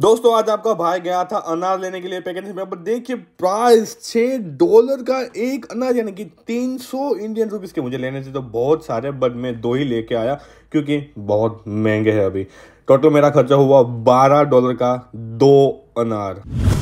दोस्तों आज आपका भाई गया था अनाज लेने के लिए पैकेट में पर देखिए प्राइस छः डॉलर का एक अनाज यानी कि 300 इंडियन रुपीस के मुझे लेने थे तो बहुत सारे बट मैं दो ही लेके आया क्योंकि बहुत महंगे हैं अभी टोटल मेरा खर्चा हुआ बारह डॉलर का दो अनार